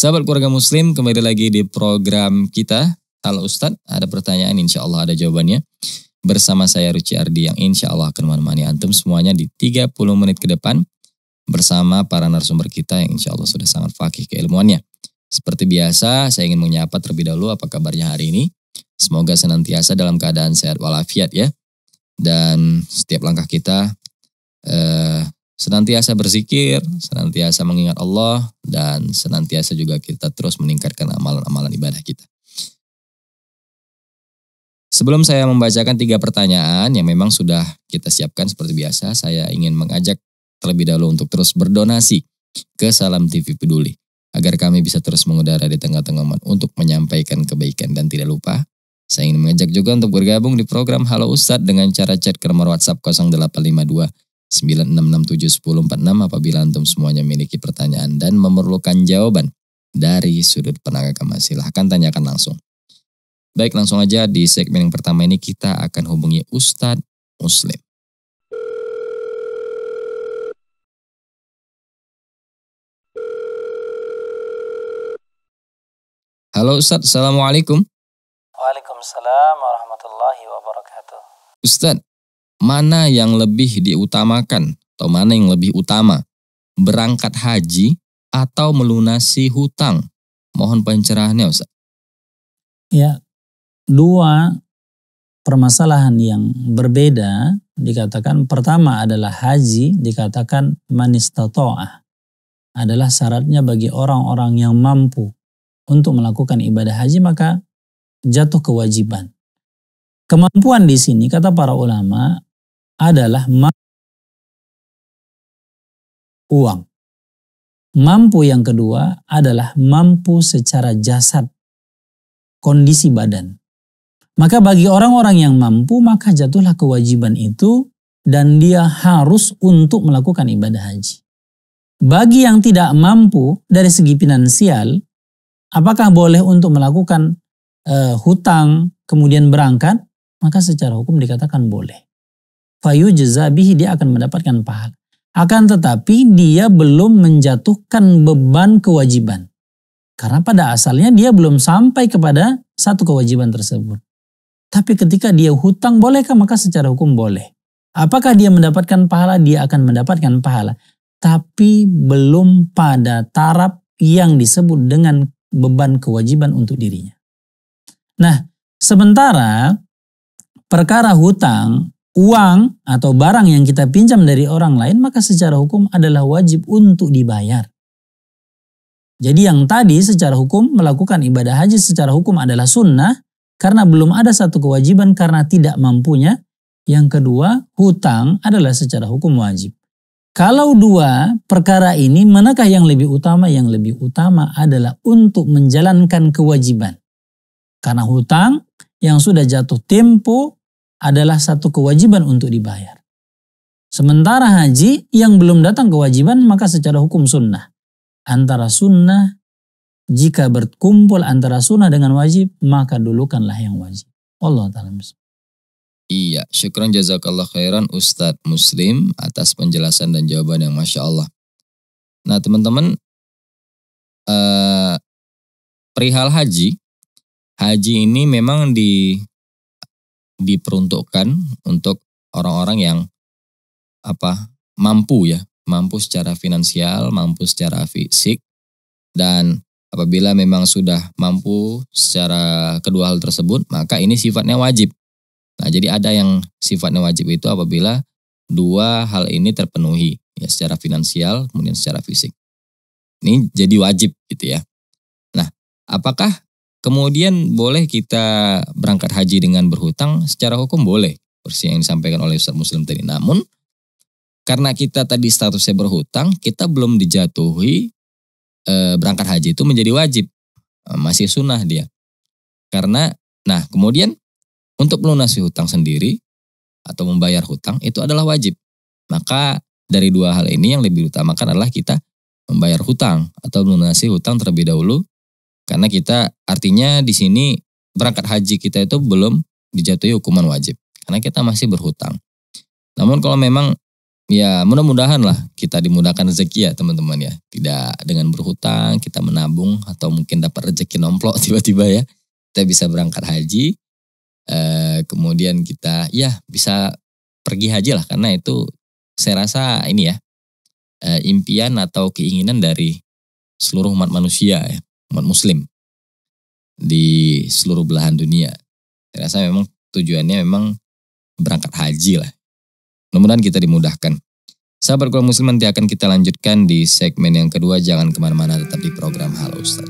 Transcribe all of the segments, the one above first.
Sahabat keluarga muslim, kembali lagi di program kita. Halo Ustadz, ada pertanyaan insya Allah ada jawabannya. Bersama saya Ruci Ardi yang insya Allah akan menemani Antum semuanya di 30 menit ke depan. Bersama para narasumber kita yang insya Allah sudah sangat fakih keilmuannya. Seperti biasa, saya ingin menyapa terlebih dahulu apa kabarnya hari ini. Semoga senantiasa dalam keadaan sehat walafiat ya. Dan setiap langkah kita eh, senantiasa berzikir, senantiasa mengingat Allah, dan senantiasa juga kita terus meningkatkan amalan-amalan ibadah kita. Sebelum saya membacakan tiga pertanyaan yang memang sudah kita siapkan seperti biasa, saya ingin mengajak terlebih dahulu untuk terus berdonasi ke Salam TV Peduli agar kami bisa terus mengudara di tengah-tengah umat untuk menyampaikan kebaikan dan tidak lupa saya ingin mengajak juga untuk bergabung di program Halo Ustadz dengan cara chat ke nomor WhatsApp 0852 9667046 apabila antum semuanya memiliki pertanyaan dan memerlukan jawaban dari sudut pandang agama. Silahkan tanyakan langsung. Baik langsung aja di segmen yang pertama ini kita akan hubungi Ustadz Muslim. Halo Ustadz, Assalamualaikum. Waalaikumsalam warahmatullahi wabarakatuh. Ustadz, mana yang lebih diutamakan atau mana yang lebih utama, berangkat haji atau melunasi hutang? Mohon pencerahannya Ustaz. Ya, dua permasalahan yang berbeda dikatakan pertama adalah haji dikatakan manistatoah adalah syaratnya bagi orang-orang yang mampu untuk melakukan ibadah haji maka jatuh kewajiban. Kemampuan di sini kata para ulama adalah uang. Mampu yang kedua adalah mampu secara jasad, kondisi badan. Maka bagi orang-orang yang mampu, maka jatuhlah kewajiban itu dan dia harus untuk melakukan ibadah haji. Bagi yang tidak mampu dari segi finansial, apakah boleh untuk melakukan e, hutang kemudian berangkat? Maka secara hukum dikatakan boleh fayujza bihi dia akan mendapatkan pahala. Akan tetapi dia belum menjatuhkan beban kewajiban. Karena pada asalnya dia belum sampai kepada satu kewajiban tersebut. Tapi ketika dia hutang bolehkah? Maka secara hukum boleh. Apakah dia mendapatkan pahala? Dia akan mendapatkan pahala. Tapi belum pada taraf yang disebut dengan beban kewajiban untuk dirinya. Nah, sementara perkara hutang uang atau barang yang kita pinjam dari orang lain, maka secara hukum adalah wajib untuk dibayar. Jadi yang tadi secara hukum melakukan ibadah haji secara hukum adalah sunnah karena belum ada satu kewajiban karena tidak mampunya. Yang kedua, hutang adalah secara hukum wajib. Kalau dua perkara ini, manakah yang lebih utama? Yang lebih utama adalah untuk menjalankan kewajiban. Karena hutang yang sudah jatuh tempo adalah satu kewajiban untuk dibayar. Sementara haji yang belum datang kewajiban maka secara hukum sunnah. Antara sunnah, jika berkumpul antara sunnah dengan wajib, maka dulukanlah yang wajib. Allah Ta'ala Iya, syukran jazakallah khairan Ustadz Muslim atas penjelasan dan jawaban yang Masya Allah. Nah teman-teman, eh, perihal haji, haji ini memang di diperuntukkan untuk orang-orang yang apa mampu ya, mampu secara finansial, mampu secara fisik dan apabila memang sudah mampu secara kedua hal tersebut, maka ini sifatnya wajib. Nah, jadi ada yang sifatnya wajib itu apabila dua hal ini terpenuhi ya secara finansial kemudian secara fisik. Ini jadi wajib gitu ya. Nah, apakah Kemudian boleh kita berangkat haji dengan berhutang secara hukum boleh. Versi yang disampaikan oleh Ustaz Muslim tadi. Namun karena kita tadi statusnya berhutang, kita belum dijatuhi e, berangkat haji itu menjadi wajib. Eh, masih sunnah dia. Karena nah kemudian untuk melunasi hutang sendiri atau membayar hutang itu adalah wajib. Maka dari dua hal ini yang lebih utamakan adalah kita membayar hutang atau melunasi hutang terlebih dahulu karena kita artinya di sini berangkat haji kita itu belum dijatuhi hukuman wajib karena kita masih berhutang. Namun kalau memang ya mudah-mudahan lah kita dimudahkan rezeki ya teman-teman ya. Tidak dengan berhutang, kita menabung atau mungkin dapat rezeki nomplok tiba-tiba ya. Kita bisa berangkat haji. Eh, kemudian kita ya bisa pergi haji lah karena itu saya rasa ini ya eh, impian atau keinginan dari seluruh umat manusia ya umat muslim di seluruh belahan dunia. Saya rasa memang tujuannya memang berangkat haji lah. Mudah-mudahan kita dimudahkan. Sahabat Kuala Muslim nanti akan kita lanjutkan di segmen yang kedua. Jangan kemana-mana tetap di program Halo Ustaz.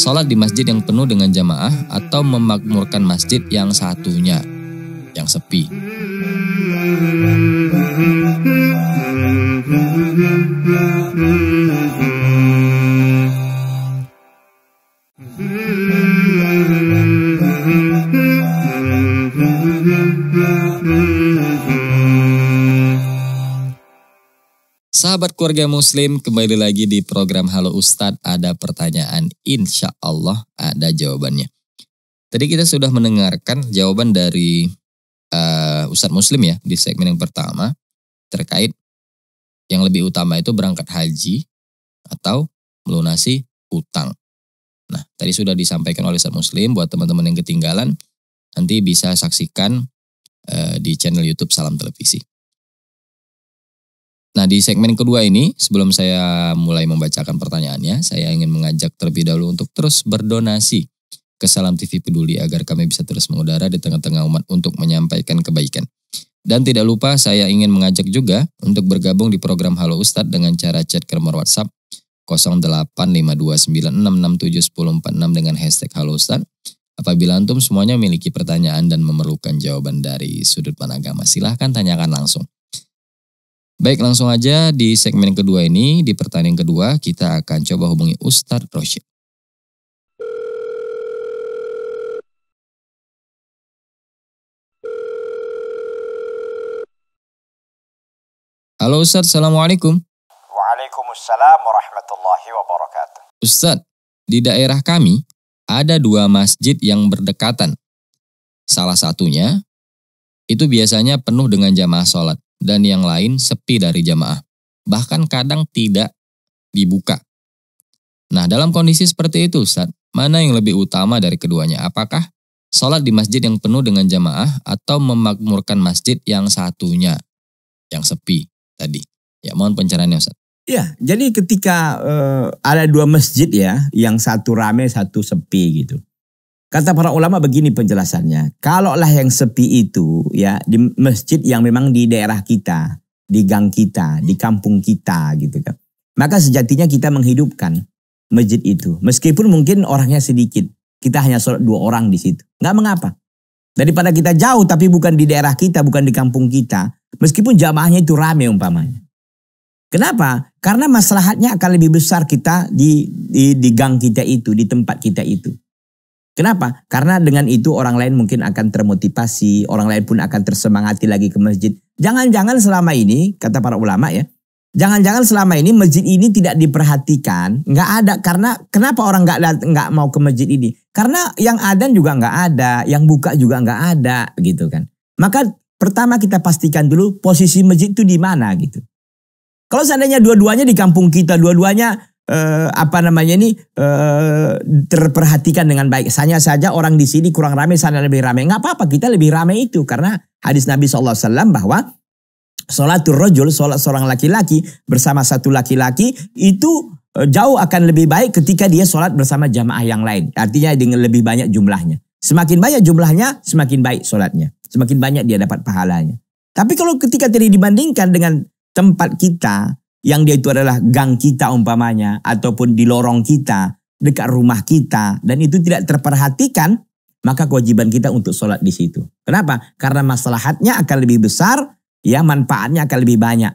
Salat di masjid yang penuh dengan jamaah atau memakmurkan masjid yang satunya, yang sepi. Sahabat keluarga muslim kembali lagi di program Halo Ustadz ada pertanyaan insya Allah ada jawabannya. Tadi kita sudah mendengarkan jawaban dari uh, Ustadz Muslim ya di segmen yang pertama terkait yang lebih utama itu berangkat haji atau melunasi utang. Nah tadi sudah disampaikan oleh Ustadz Muslim buat teman-teman yang ketinggalan nanti bisa saksikan uh, di channel YouTube Salam Televisi. Nah di segmen kedua ini sebelum saya mulai membacakan pertanyaannya, saya ingin mengajak terlebih dahulu untuk terus berdonasi ke Salam TV Peduli agar kami bisa terus mengudara di tengah-tengah umat untuk menyampaikan kebaikan. Dan tidak lupa saya ingin mengajak juga untuk bergabung di program Halo Ustadz dengan cara chat ke nomor WhatsApp 085296671046 dengan hashtag Halo Ustadz. Apabila antum semuanya memiliki pertanyaan dan memerlukan jawaban dari sudut pandang agama, silahkan tanyakan langsung. Baik, langsung aja di segmen kedua ini, di pertandingan kedua, kita akan coba hubungi Ustadz Roshid. Halo Ustadz, Assalamualaikum. Waalaikumsalam warahmatullahi wabarakatuh. Ustadz, di daerah kami ada dua masjid yang berdekatan. Salah satunya, itu biasanya penuh dengan jamaah sholat dan yang lain sepi dari jamaah. Bahkan kadang tidak dibuka. Nah, dalam kondisi seperti itu, Ustaz, mana yang lebih utama dari keduanya? Apakah sholat di masjid yang penuh dengan jamaah atau memakmurkan masjid yang satunya, yang sepi tadi? Ya, mohon pencerahannya, Ustaz. Ya, jadi ketika uh, ada dua masjid ya, yang satu rame, satu sepi gitu. Kata para ulama begini penjelasannya. Kalaulah yang sepi itu ya di masjid yang memang di daerah kita, di gang kita, di kampung kita gitu kan. Maka sejatinya kita menghidupkan masjid itu. Meskipun mungkin orangnya sedikit. Kita hanya sholat dua orang di situ. Nggak mengapa. Daripada kita jauh tapi bukan di daerah kita, bukan di kampung kita. Meskipun jamaahnya itu rame umpamanya. Kenapa? Karena maslahatnya akan lebih besar kita di, di, di gang kita itu, di tempat kita itu. Kenapa? Karena dengan itu orang lain mungkin akan termotivasi, orang lain pun akan tersemangati lagi ke masjid. Jangan-jangan selama ini, kata para ulama ya, jangan-jangan selama ini masjid ini tidak diperhatikan, nggak ada karena kenapa orang nggak nggak mau ke masjid ini? Karena yang ada juga nggak ada, yang buka juga nggak ada, gitu kan? Maka pertama kita pastikan dulu posisi masjid itu di mana gitu. Kalau seandainya dua-duanya di kampung kita, dua-duanya Uh, apa namanya ini uh, terperhatikan dengan baik. Sanya saja orang di sini kurang ramai, sana lebih ramai. Nggak apa-apa, kita lebih ramai itu karena hadis Nabi saw bahwa sholatul rojul, sholat seorang laki-laki bersama satu laki-laki itu eh, jauh akan lebih baik ketika dia sholat bersama jamaah yang lain. Artinya dengan lebih banyak jumlahnya. Semakin banyak jumlahnya, semakin baik sholatnya. Semakin banyak dia dapat pahalanya. Tapi kalau ketika tidak dibandingkan dengan tempat kita, yang dia itu adalah gang kita umpamanya ataupun di lorong kita, dekat rumah kita dan itu tidak terperhatikan, maka kewajiban kita untuk sholat di situ. Kenapa? Karena maslahatnya akan lebih besar, ya manfaatnya akan lebih banyak.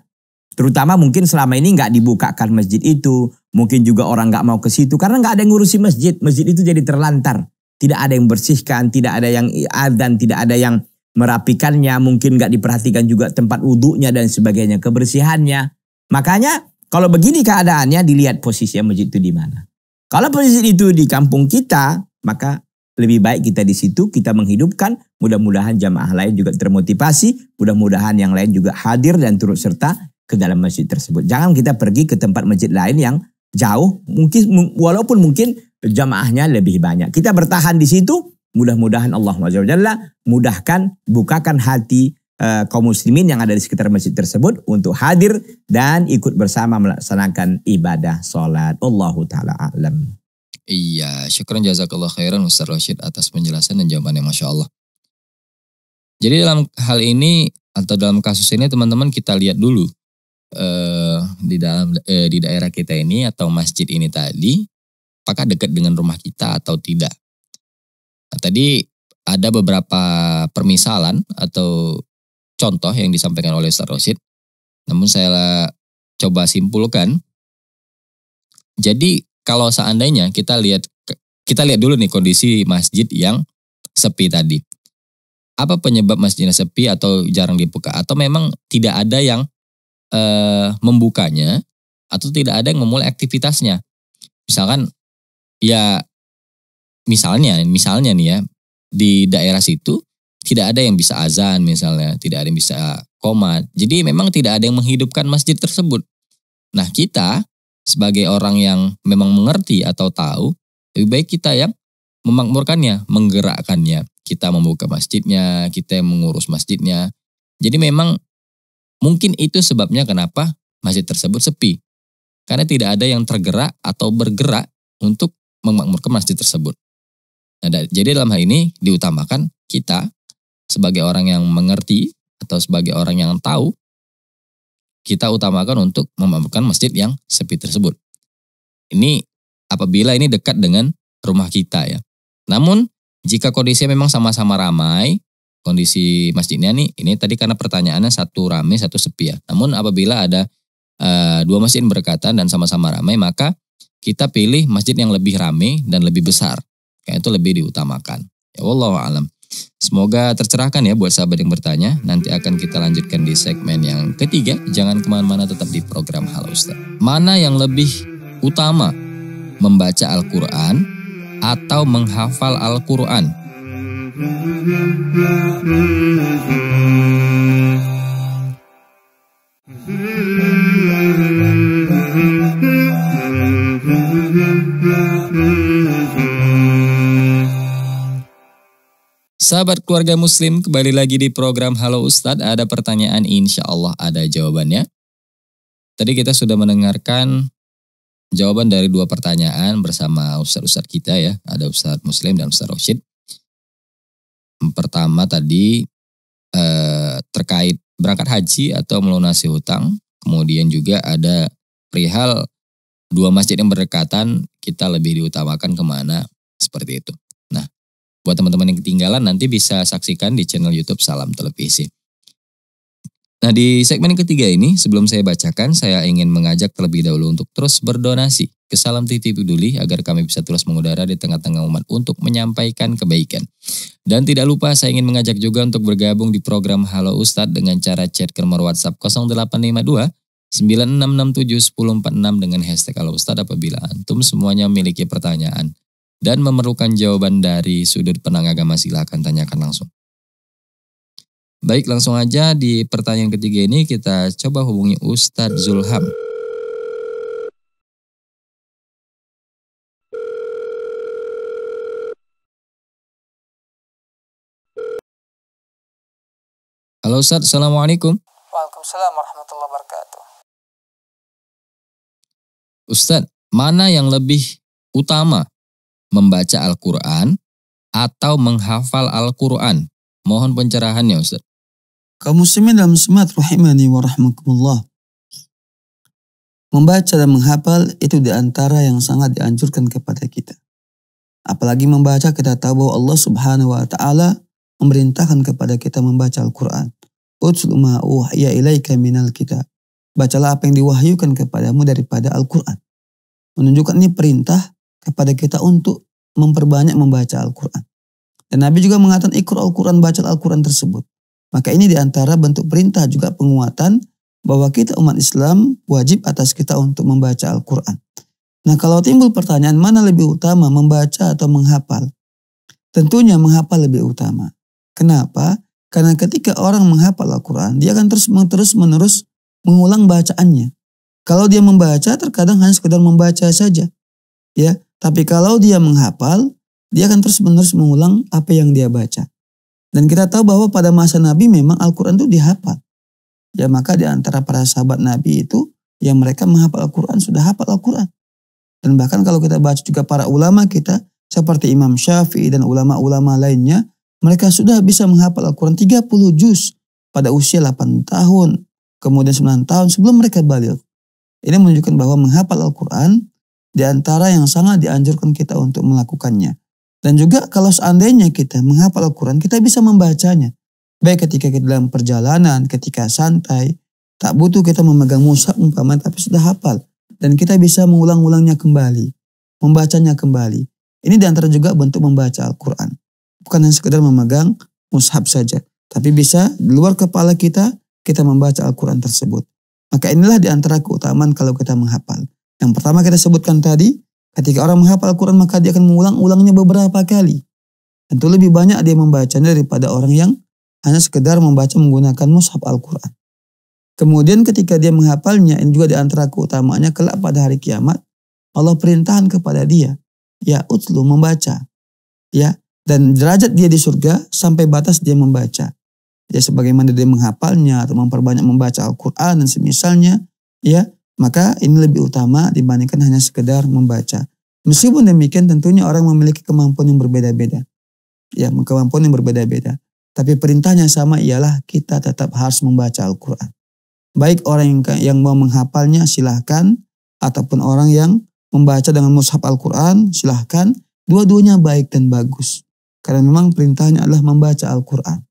Terutama mungkin selama ini nggak dibukakan masjid itu, mungkin juga orang nggak mau ke situ karena nggak ada yang ngurusi masjid. Masjid itu jadi terlantar, tidak ada yang bersihkan, tidak ada yang dan tidak ada yang merapikannya, mungkin nggak diperhatikan juga tempat wudhunya dan sebagainya, kebersihannya. Makanya kalau begini keadaannya dilihat posisinya masjid itu di mana. Kalau posisi itu di kampung kita, maka lebih baik kita di situ, kita menghidupkan. Mudah-mudahan jamaah lain juga termotivasi. Mudah-mudahan yang lain juga hadir dan turut serta ke dalam masjid tersebut. Jangan kita pergi ke tempat masjid lain yang jauh. Mungkin walaupun mungkin jamaahnya lebih banyak. Kita bertahan di situ. Mudah-mudahan Allah SWT mudahkan, bukakan hati Eh, kaum muslimin yang ada di sekitar masjid tersebut untuk hadir dan ikut bersama melaksanakan ibadah sholat. Allahu taala alam. Iya, syukran jazakallah khairan Ustaz Rashid atas penjelasan dan jawabannya Masya Allah. Jadi dalam hal ini atau dalam kasus ini teman-teman kita lihat dulu eh, di dalam eh, di daerah kita ini atau masjid ini tadi apakah dekat dengan rumah kita atau tidak. Nah, tadi ada beberapa permisalan atau contoh yang disampaikan oleh Ustaz Rosid. Namun saya coba simpulkan. Jadi kalau seandainya kita lihat kita lihat dulu nih kondisi masjid yang sepi tadi. Apa penyebab masjidnya sepi atau jarang dibuka atau memang tidak ada yang e, membukanya atau tidak ada yang memulai aktivitasnya. Misalkan ya misalnya misalnya nih ya di daerah situ tidak ada yang bisa azan misalnya, tidak ada yang bisa komat. Jadi memang tidak ada yang menghidupkan masjid tersebut. Nah kita sebagai orang yang memang mengerti atau tahu, lebih baik kita yang memakmurkannya, menggerakkannya. Kita membuka masjidnya, kita yang mengurus masjidnya. Jadi memang mungkin itu sebabnya kenapa masjid tersebut sepi. Karena tidak ada yang tergerak atau bergerak untuk memakmurkan masjid tersebut. Nah, jadi dalam hal ini diutamakan kita sebagai orang yang mengerti atau sebagai orang yang tahu, kita utamakan untuk memampukan masjid yang sepi tersebut. Ini apabila ini dekat dengan rumah kita ya. Namun jika kondisi memang sama-sama ramai, kondisi masjidnya nih ini tadi karena pertanyaannya satu ramai satu sepi ya. Namun apabila ada e, dua masjid yang berdekatan dan sama-sama ramai maka kita pilih masjid yang lebih ramai dan lebih besar. Kayak itu lebih diutamakan. Ya Allah alam. Semoga tercerahkan ya buat sahabat yang bertanya. Nanti akan kita lanjutkan di segmen yang ketiga. Jangan kemana-mana tetap di program Halo Ustaz. Mana yang lebih utama? Membaca Al-Quran atau menghafal Al-Quran? Sahabat keluarga muslim, kembali lagi di program Halo Ustadz. Ada pertanyaan, insya Allah ada jawabannya. Tadi kita sudah mendengarkan jawaban dari dua pertanyaan bersama Ustadz-Ustadz kita ya. Ada Ustadz Muslim dan Ustadz Roshid. Pertama tadi eh, terkait berangkat haji atau melunasi hutang. Kemudian juga ada perihal dua masjid yang berdekatan, kita lebih diutamakan kemana, seperti itu. Nah, Buat teman-teman yang ketinggalan nanti bisa saksikan di channel YouTube Salam Televisi. Nah di segmen ketiga ini sebelum saya bacakan saya ingin mengajak terlebih dahulu untuk terus berdonasi ke Salam Titi Peduli agar kami bisa terus mengudara di tengah-tengah umat untuk menyampaikan kebaikan. Dan tidak lupa saya ingin mengajak juga untuk bergabung di program Halo Ustadz dengan cara chat ke nomor WhatsApp 0852 9667 1046 dengan hashtag Halo Ustadz apabila antum semuanya memiliki pertanyaan dan memerlukan jawaban dari sudut pandang agama silahkan tanyakan langsung. Baik langsung aja di pertanyaan ketiga ini kita coba hubungi Ustadz Zulham. Halo Ustaz, Assalamualaikum. Waalaikumsalam warahmatullahi wabarakatuh. Ustaz, mana yang lebih utama? membaca Al-Quran atau menghafal Al-Quran? Mohon pencerahannya Ustaz. Kamu muslimin dan muslimat rahimani wa Membaca dan menghafal itu di antara yang sangat dianjurkan kepada kita. Apalagi membaca kita tahu bahwa Allah subhanahu wa ta'ala memerintahkan kepada kita membaca Al-Quran. kita. Bacalah apa yang diwahyukan kepadamu daripada Al-Quran. Menunjukkan ini perintah kepada kita untuk memperbanyak membaca Al-Quran. Dan Nabi juga mengatakan ikut Al-Quran, baca Al-Quran tersebut. Maka ini diantara bentuk perintah juga penguatan bahwa kita umat Islam wajib atas kita untuk membaca Al-Quran. Nah kalau timbul pertanyaan mana lebih utama membaca atau menghafal? Tentunya menghafal lebih utama. Kenapa? Karena ketika orang menghafal Al-Quran, dia akan terus terus menerus mengulang bacaannya. Kalau dia membaca, terkadang hanya sekedar membaca saja. Ya, tapi kalau dia menghafal, dia akan terus-menerus mengulang apa yang dia baca. Dan kita tahu bahwa pada masa Nabi memang Al-Quran itu dihafal. Ya maka di antara para sahabat Nabi itu, yang mereka menghafal Al-Quran, sudah hafal Al-Quran. Dan bahkan kalau kita baca juga para ulama kita, seperti Imam Syafi'i dan ulama-ulama lainnya, mereka sudah bisa menghafal Al-Quran 30 juz pada usia 8 tahun, kemudian 9 tahun sebelum mereka balik. Ini menunjukkan bahwa menghafal Al-Quran di antara yang sangat dianjurkan kita untuk melakukannya. Dan juga kalau seandainya kita menghafal Al-Quran, kita bisa membacanya. Baik ketika kita dalam perjalanan, ketika santai, tak butuh kita memegang musa umpama tapi sudah hafal. Dan kita bisa mengulang-ulangnya kembali, membacanya kembali. Ini di antara juga bentuk membaca Al-Quran. Bukan hanya sekedar memegang mushab saja. Tapi bisa di luar kepala kita, kita membaca Al-Quran tersebut. Maka inilah di antara keutamaan kalau kita menghafal. Yang pertama kita sebutkan tadi, ketika orang menghafal quran maka dia akan mengulang-ulangnya beberapa kali. Tentu lebih banyak dia membacanya daripada orang yang hanya sekedar membaca menggunakan mushaf Al-Quran. Kemudian ketika dia menghafalnya, ini juga di antara keutamaannya kelak pada hari kiamat, Allah perintahkan kepada dia, ya utlu membaca. ya Dan derajat dia di surga sampai batas dia membaca. Ya sebagaimana dia menghafalnya atau memperbanyak membaca Al-Quran dan semisalnya, ya maka ini lebih utama dibandingkan hanya sekedar membaca. Meskipun demikian tentunya orang memiliki kemampuan yang berbeda-beda. Ya, kemampuan yang berbeda-beda. Tapi perintahnya sama ialah kita tetap harus membaca Al-Quran. Baik orang yang, yang mau menghafalnya silahkan, ataupun orang yang membaca dengan mushaf Al-Quran silahkan. Dua-duanya baik dan bagus. Karena memang perintahnya adalah membaca Al-Quran.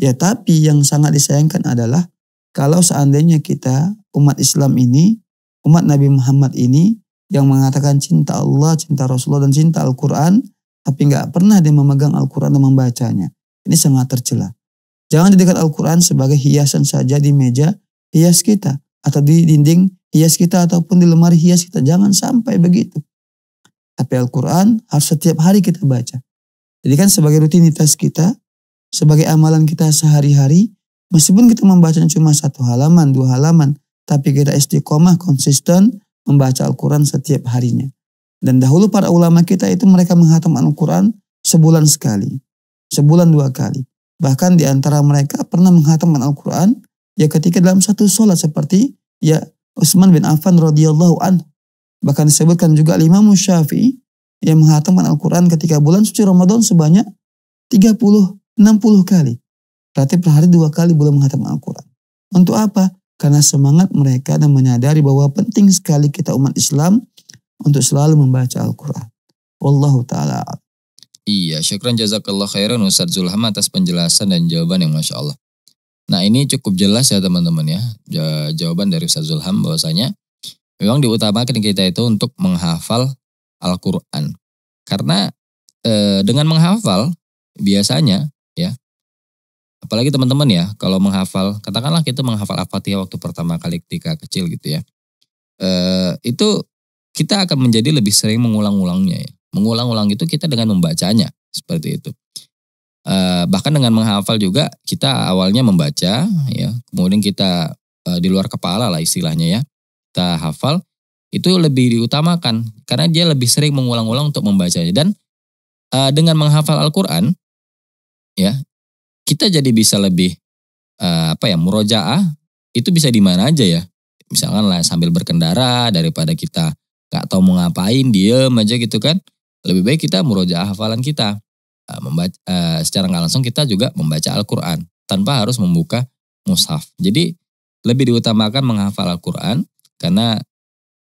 Ya tapi yang sangat disayangkan adalah kalau seandainya kita umat Islam ini, umat Nabi Muhammad ini yang mengatakan cinta Allah, cinta Rasulullah dan cinta Al-Quran, tapi nggak pernah dia memegang Al-Quran dan membacanya. Ini sangat tercela. Jangan jadikan Al-Quran sebagai hiasan saja di meja hias kita atau di dinding hias kita ataupun di lemari hias kita. Jangan sampai begitu. Tapi Al-Quran harus setiap hari kita baca. Jadi kan sebagai rutinitas kita, sebagai amalan kita sehari-hari, meskipun kita membacanya cuma satu halaman, dua halaman, tapi kita istiqomah konsisten membaca Al-Quran setiap harinya. Dan dahulu para ulama kita itu mereka menghatam Al-Quran sebulan sekali, sebulan dua kali. Bahkan di antara mereka pernah menghatam Al-Quran ya ketika dalam satu sholat seperti ya Utsman bin Affan radhiyallahu an. Bahkan disebutkan juga lima musyafi yang menghatam Al-Quran ketika bulan suci Ramadan sebanyak 30, 60 kali. Berarti per hari dua kali belum menghatam Al-Quran. Untuk apa? karena semangat mereka dan menyadari bahwa penting sekali kita umat Islam untuk selalu membaca Al-Quran. Wallahu ta'ala. Iya, syukran jazakallah khairan Ustaz Zulham atas penjelasan dan jawaban yang Masya Allah. Nah ini cukup jelas ya teman-teman ya, jawaban dari Ustaz Zulham bahwasanya memang diutamakan kita itu untuk menghafal Al-Quran. Karena e, dengan menghafal biasanya ya apalagi teman-teman ya kalau menghafal katakanlah kita menghafal al-fatihah waktu pertama kali ketika kecil gitu ya eh, itu kita akan menjadi lebih sering mengulang-ulangnya ya mengulang-ulang itu kita dengan membacanya seperti itu eh, bahkan dengan menghafal juga kita awalnya membaca ya kemudian kita eh, di luar kepala lah istilahnya ya kita hafal itu lebih diutamakan karena dia lebih sering mengulang-ulang untuk membacanya dan eh, dengan menghafal Al-Quran ya kita jadi bisa lebih uh, apa ya murojaah itu bisa di mana aja ya misalkan lah sambil berkendara daripada kita nggak tahu mau ngapain diem aja gitu kan lebih baik kita murojaah hafalan kita uh, membaca uh, secara nggak langsung kita juga membaca Al-Qur'an tanpa harus membuka mushaf jadi lebih diutamakan menghafal Al-Qur'an karena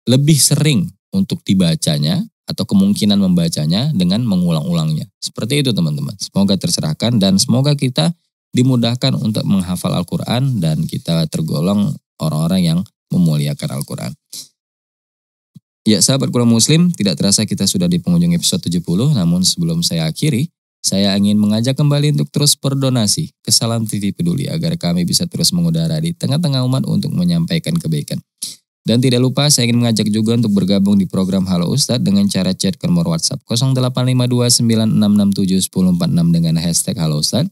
lebih sering untuk dibacanya atau kemungkinan membacanya dengan mengulang-ulangnya. Seperti itu teman-teman. Semoga tercerahkan dan semoga kita dimudahkan untuk menghafal Al-Quran dan kita tergolong orang-orang yang memuliakan Al-Quran. Ya sahabat kurang muslim, tidak terasa kita sudah di penghujung episode 70, namun sebelum saya akhiri, saya ingin mengajak kembali untuk terus berdonasi ke Salam titik Peduli agar kami bisa terus mengudara di tengah-tengah umat untuk menyampaikan kebaikan. Dan tidak lupa saya ingin mengajak juga untuk bergabung di program Halo Ustadz dengan cara chat ke nomor WhatsApp 085296671046 dengan hashtag Halo Ustadz.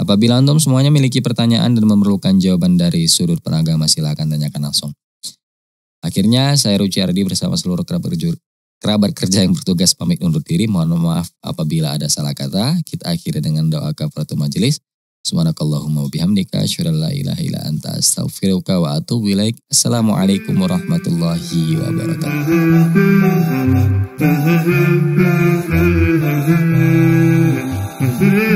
Apabila antum semuanya memiliki pertanyaan dan memerlukan jawaban dari sudut peragama silakan tanyakan langsung. Akhirnya saya Ruci Ardi bersama seluruh kerabat kerja, kerabat kerja yang bertugas pamit undur diri. Mohon maaf apabila ada salah kata. Kita akhiri dengan doa kafaratul majelis. Subhanakallahumma wabihamdika asyhadu an la ilaha illa anta astaghfiruka wa atubu ilaik. Assalamualaikum warahmatullahi wabarakatuh.